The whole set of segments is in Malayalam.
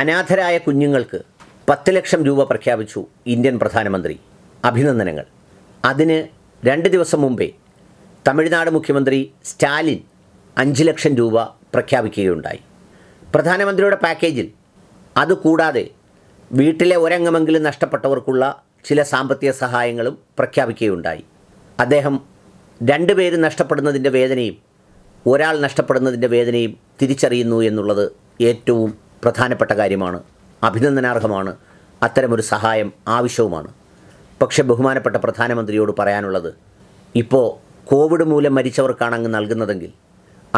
അനാഥരായ കുഞ്ഞുങ്ങൾക്ക് പത്ത് ലക്ഷം രൂപ പ്രഖ്യാപിച്ചു ഇന്ത്യൻ പ്രധാനമന്ത്രി അഭിനന്ദനങ്ങൾ അതിന് രണ്ട് ദിവസം മുമ്പേ തമിഴ്നാട് മുഖ്യമന്ത്രി സ്റ്റാലിൻ അഞ്ച് ലക്ഷം രൂപ പ്രഖ്യാപിക്കുകയുണ്ടായി പ്രധാനമന്ത്രിയുടെ പാക്കേജിൽ അതുകൂടാതെ വീട്ടിലെ ഒരംഗമെങ്കിലും നഷ്ടപ്പെട്ടവർക്കുള്ള ചില സാമ്പത്തിക സഹായങ്ങളും പ്രഖ്യാപിക്കുകയുണ്ടായി അദ്ദേഹം രണ്ട് പേര് നഷ്ടപ്പെടുന്നതിൻ്റെ വേദനയും ഒരാൾ നഷ്ടപ്പെടുന്നതിൻ്റെ വേദനയും തിരിച്ചറിയുന്നു എന്നുള്ളത് ഏറ്റവും പ്രധാനപ്പെട്ട കാര്യമാണ് അഭിനന്ദനാർഹമാണ് അത്തരമൊരു സഹായം ആവശ്യവുമാണ് പക്ഷേ ബഹുമാനപ്പെട്ട പ്രധാനമന്ത്രിയോട് പറയാനുള്ളത് ഇപ്പോൾ കോവിഡ് മൂലം മരിച്ചവർക്കാണ് അങ്ങ് നൽകുന്നതെങ്കിൽ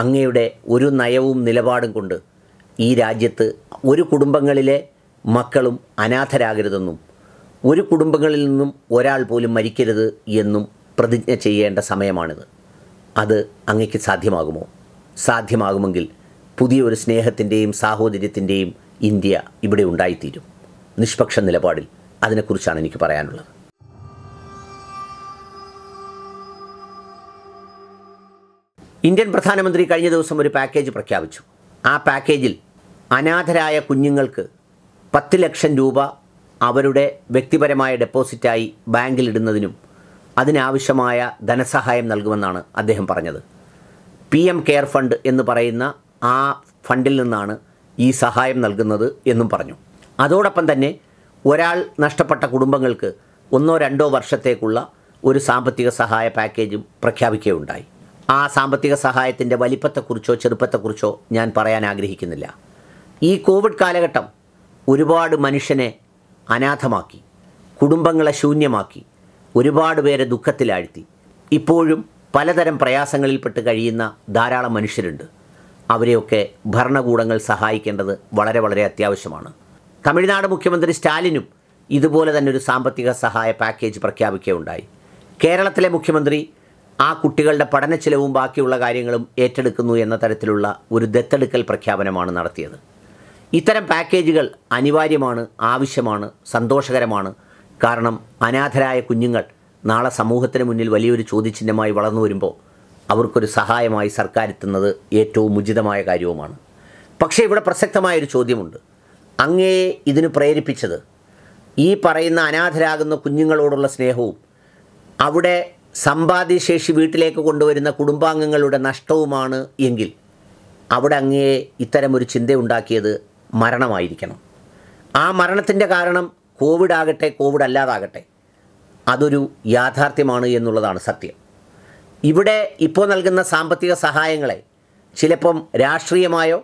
അങ്ങയുടെ ഒരു നയവും നിലപാടും കൊണ്ട് ഈ രാജ്യത്ത് ഒരു കുടുംബങ്ങളിലെ മക്കളും അനാഥരാകരുതെന്നും ഒരു കുടുംബങ്ങളിൽ നിന്നും ഒരാൾ പോലും മരിക്കരുത് എന്നും പ്രതിജ്ഞ ചെയ്യേണ്ട സമയമാണിത് അത് അങ്ങയ്ക്ക് സാധ്യമാകുമോ സാധ്യമാകുമെങ്കിൽ പുതിയൊരു സ്നേഹത്തിൻ്റെയും സാഹോദര്യത്തിൻ്റെയും ഇന്ത്യ ഇവിടെ ഉണ്ടായിത്തീരും നിഷ്പക്ഷ നിലപാടിൽ അതിനെക്കുറിച്ചാണ് എനിക്ക് പറയാനുള്ളത് ഇന്ത്യൻ പ്രധാനമന്ത്രി കഴിഞ്ഞ ദിവസം ഒരു പാക്കേജ് പ്രഖ്യാപിച്ചു ആ പാക്കേജിൽ അനാഥരായ കുഞ്ഞുങ്ങൾക്ക് പത്ത് ലക്ഷം രൂപ അവരുടെ വ്യക്തിപരമായ ഡെപ്പോസിറ്റായി ബാങ്കിലിടുന്നതിനും അതിനാവശ്യമായ ധനസഹായം നൽകുമെന്നാണ് അദ്ദേഹം പറഞ്ഞത് പി എം കെയർ ഫണ്ട് എന്ന് പറയുന്ന ആ ഫണ്ടിൽ നിന്നാണ് ഈ സഹായം നൽകുന്നത് എന്നും പറഞ്ഞു അതോടൊപ്പം തന്നെ ഒരാൾ നഷ്ടപ്പെട്ട കുടുംബങ്ങൾക്ക് ഒന്നോ രണ്ടോ വർഷത്തേക്കുള്ള ഒരു സാമ്പത്തിക സഹായ പാക്കേജും പ്രഖ്യാപിക്കുകയുണ്ടായി ആ സാമ്പത്തിക സഹായത്തിൻ്റെ വലിപ്പത്തെക്കുറിച്ചോ ചെറുപ്പത്തെക്കുറിച്ചോ ഞാൻ പറയാൻ ആഗ്രഹിക്കുന്നില്ല ഈ കോവിഡ് കാലഘട്ടം ഒരുപാട് മനുഷ്യനെ അനാഥമാക്കി കുടുംബങ്ങളെ ശൂന്യമാക്കി ഒരുപാട് പേരെ ദുഃഖത്തിലാഴ്ത്തി ഇപ്പോഴും പലതരം പ്രയാസങ്ങളിൽപ്പെട്ട് കഴിയുന്ന ധാരാളം മനുഷ്യരുണ്ട് അവരെയൊക്കെ ഭരണകൂടങ്ങൾ സഹായിക്കേണ്ടത് വളരെ വളരെ അത്യാവശ്യമാണ് തമിഴ്നാട് മുഖ്യമന്ത്രി സ്റ്റാലിനും ഇതുപോലെ തന്നെ ഒരു സാമ്പത്തിക സഹായ പാക്കേജ് പ്രഖ്യാപിക്കുകയുണ്ടായി കേരളത്തിലെ മുഖ്യമന്ത്രി ആ കുട്ടികളുടെ പഠന ചിലവും ബാക്കിയുള്ള കാര്യങ്ങളും ഏറ്റെടുക്കുന്നു എന്ന തരത്തിലുള്ള ഒരു ദത്തെടുക്കൽ പ്രഖ്യാപനമാണ് നടത്തിയത് ഇത്തരം പാക്കേജുകൾ അനിവാര്യമാണ് ആവശ്യമാണ് സന്തോഷകരമാണ് കാരണം അനാഥരായ കുഞ്ഞുങ്ങൾ നാളെ സമൂഹത്തിന് മുന്നിൽ വലിയൊരു ചോദ്യചിഹ്നമായി വളർന്നു വരുമ്പോൾ അവർക്കൊരു സഹായമായി സർക്കാർ എത്തുന്നത് ഏറ്റവും ഉചിതമായ കാര്യവുമാണ് പക്ഷേ ഇവിടെ പ്രസക്തമായൊരു ചോദ്യമുണ്ട് അങ്ങയെ ഇതിന് പ്രേരിപ്പിച്ചത് ഈ പറയുന്ന അനാഥരാകുന്ന കുഞ്ഞുങ്ങളോടുള്ള സ്നേഹവും അവിടെ സമ്പാദ്യശേഷി വീട്ടിലേക്ക് കൊണ്ടുവരുന്ന കുടുംബാംഗങ്ങളുടെ നഷ്ടവുമാണ് എങ്കിൽ അവിടെ അങ്ങയെ ഇത്തരമൊരു ചിന്തയുണ്ടാക്കിയത് മരണമായിരിക്കണം ആ മരണത്തിൻ്റെ കാരണം കോവിഡ് ആകട്ടെ കോവിഡ് അല്ലാതാകട്ടെ അതൊരു യാഥാർത്ഥ്യമാണ് എന്നുള്ളതാണ് സത്യം ഇവിടെ ഇപ്പോൾ നൽകുന്ന സാമ്പത്തിക സഹായങ്ങളെ ചിലപ്പം രാഷ്ട്രീയമായോ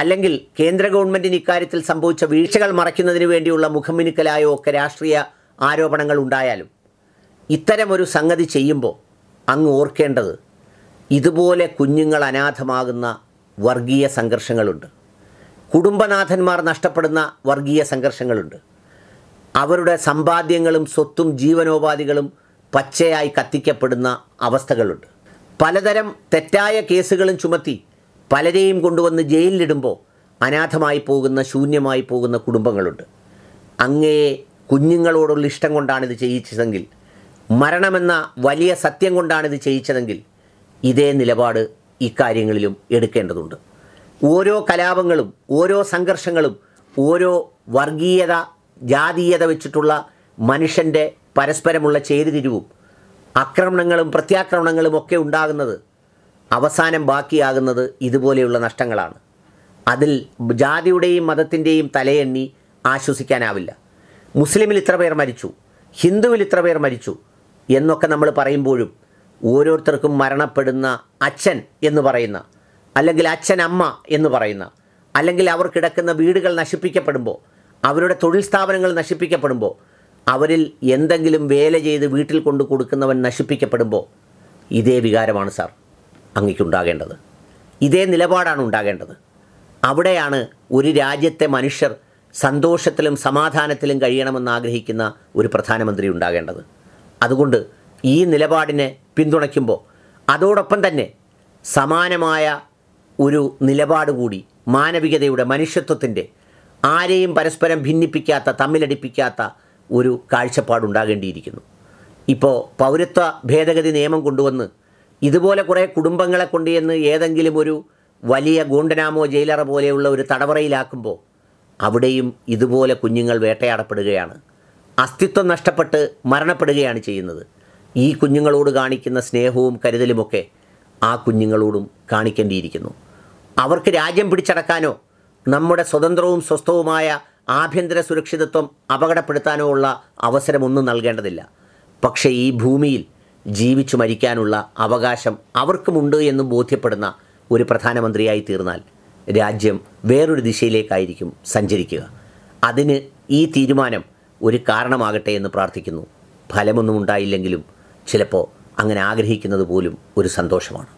അല്ലെങ്കിൽ കേന്ദ്ര ഗവൺമെൻറ്റിന് ഇക്കാര്യത്തിൽ സംഭവിച്ച വീഴ്ചകൾ മറയ്ക്കുന്നതിന് വേണ്ടിയുള്ള മുഖമിനുക്കലായോ ഒക്കെ രാഷ്ട്രീയ ആരോപണങ്ങൾ ഉണ്ടായാലും ഇത്തരമൊരു സംഗതി ചെയ്യുമ്പോൾ അങ്ങ് ഓർക്കേണ്ടത് ഇതുപോലെ കുഞ്ഞുങ്ങൾ അനാഥമാകുന്ന വർഗീയ സംഘർഷങ്ങളുണ്ട് കുടുംബനാഥന്മാർ നഷ്ടപ്പെടുന്ന വർഗീയ സംഘർഷങ്ങളുണ്ട് അവരുടെ സമ്പാദ്യങ്ങളും സ്വത്തും ജീവനോപാധികളും പച്ചയായി കത്തിക്കപ്പെടുന്ന അവസ്ഥകളുണ്ട് പലതരം തെറ്റായ കേസുകളും ചുമത്തി പലരെയും കൊണ്ടുവന്ന് ജയിലിലിടുമ്പോൾ അനാഥമായി പോകുന്ന ശൂന്യമായി പോകുന്ന കുടുംബങ്ങളുണ്ട് അങ്ങയെ കുഞ്ഞുങ്ങളോടുള്ള ഇഷ്ടം കൊണ്ടാണിത് ചെയ്യിച്ചതെങ്കിൽ മരണമെന്ന വലിയ സത്യം കൊണ്ടാണിത് ചെയ്യിച്ചതെങ്കിൽ ഇതേ നിലപാട് ഇക്കാര്യങ്ങളിലും എടുക്കേണ്ടതുണ്ട് ഓരോ കലാപങ്ങളും ഓരോ സംഘർഷങ്ങളും ഓരോ വർഗീയത ജാതീയത വെച്ചിട്ടുള്ള മനുഷ്യൻ്റെ പരസ്പരമുള്ള ചേരിതിരിവും ആക്രമണങ്ങളും പ്രത്യാക്രമണങ്ങളും ഒക്കെ ഉണ്ടാകുന്നത് അവസാനം ബാക്കിയാകുന്നത് ഇതുപോലെയുള്ള നഷ്ടങ്ങളാണ് അതിൽ ജാതിയുടെയും മതത്തിൻ്റെയും തലയെണ്ണി ആശ്വസിക്കാനാവില്ല മുസ്ലിമിൽ ഇത്ര പേർ മരിച്ചു ഹിന്ദുവിൽ ഇത്ര പേർ മരിച്ചു എന്നൊക്കെ നമ്മൾ പറയുമ്പോഴും ഓരോരുത്തർക്കും മരണപ്പെടുന്ന അച്ഛൻ എന്ന് പറയുന്ന അല്ലെങ്കിൽ അച്ഛൻ അമ്മ എന്ന് പറയുന്ന അല്ലെങ്കിൽ അവർ കിടക്കുന്ന വീടുകൾ നശിപ്പിക്കപ്പെടുമ്പോൾ അവരുടെ തൊഴിൽ സ്ഥാപനങ്ങൾ നശിപ്പിക്കപ്പെടുമ്പോൾ അവരിൽ എന്തെങ്കിലും വേല ചെയ്ത് വീട്ടിൽ കൊണ്ട് കൊടുക്കുന്നവൻ നശിപ്പിക്കപ്പെടുമ്പോൾ ഇതേ വികാരമാണ് സാർ അങ്ങയ്ക്കുണ്ടാകേണ്ടത് ഇതേ നിലപാടാണ് ഉണ്ടാകേണ്ടത് അവിടെയാണ് ഒരു രാജ്യത്തെ മനുഷ്യർ സന്തോഷത്തിലും സമാധാനത്തിലും കഴിയണമെന്ന് ആഗ്രഹിക്കുന്ന ഒരു പ്രധാനമന്ത്രി ഉണ്ടാകേണ്ടത് അതുകൊണ്ട് ഈ നിലപാടിനെ പിന്തുണയ്ക്കുമ്പോൾ അതോടൊപ്പം തന്നെ സമാനമായ ഒരു നിലപാട് കൂടി മാനവികതയുടെ മനുഷ്യത്വത്തിൻ്റെ ആരെയും പരസ്പരം ഭിന്നിപ്പിക്കാത്ത തമ്മിലടിപ്പിക്കാത്ത ഒരു കാഴ്ചപ്പാടുണ്ടാകേണ്ടിയിരിക്കുന്നു ഇപ്പോൾ പൗരത്വ ഭേദഗതി നിയമം കൊണ്ടുവന്ന് ഇതുപോലെ കുറേ കുടുംബങ്ങളെ കൊണ്ടുവന്ന് ഏതെങ്കിലും ഒരു വലിയ ഗൂണ്ടനാമോ ജയിലറ പോലെയുള്ള ഒരു തടവറയിലാക്കുമ്പോൾ അവിടെയും ഇതുപോലെ കുഞ്ഞുങ്ങൾ വേട്ടയാടപ്പെടുകയാണ് അസ്തിത്വം നഷ്ടപ്പെട്ട് മരണപ്പെടുകയാണ് ചെയ്യുന്നത് ഈ കുഞ്ഞുങ്ങളോട് കാണിക്കുന്ന സ്നേഹവും കരുതലുമൊക്കെ ആ കുഞ്ഞുങ്ങളോടും കാണിക്കേണ്ടിയിരിക്കുന്നു അവർക്ക് രാജ്യം പിടിച്ചടക്കാനോ നമ്മുടെ സ്വതന്ത്രവും സ്വസ്ഥവുമായ ആഭ്യന്തര സുരക്ഷിതത്വം അപകടപ്പെടുത്താനോ ഉള്ള അവസരമൊന്നും നൽകേണ്ടതില്ല പക്ഷേ ഈ ഭൂമിയിൽ ജീവിച്ചു മരിക്കാനുള്ള അവകാശം അവർക്കുമുണ്ട് എന്ന് ബോധ്യപ്പെടുന്ന ഒരു പ്രധാനമന്ത്രിയായി തീർന്നാൽ രാജ്യം വേറൊരു ദിശയിലേക്കായിരിക്കും സഞ്ചരിക്കുക അതിന് ഈ തീരുമാനം ഒരു കാരണമാകട്ടെ എന്ന് പ്രാർത്ഥിക്കുന്നു ഫലമൊന്നും ഉണ്ടായില്ലെങ്കിലും ചിലപ്പോൾ അങ്ങനെ ആഗ്രഹിക്കുന്നത് പോലും ഒരു സന്തോഷമാണ്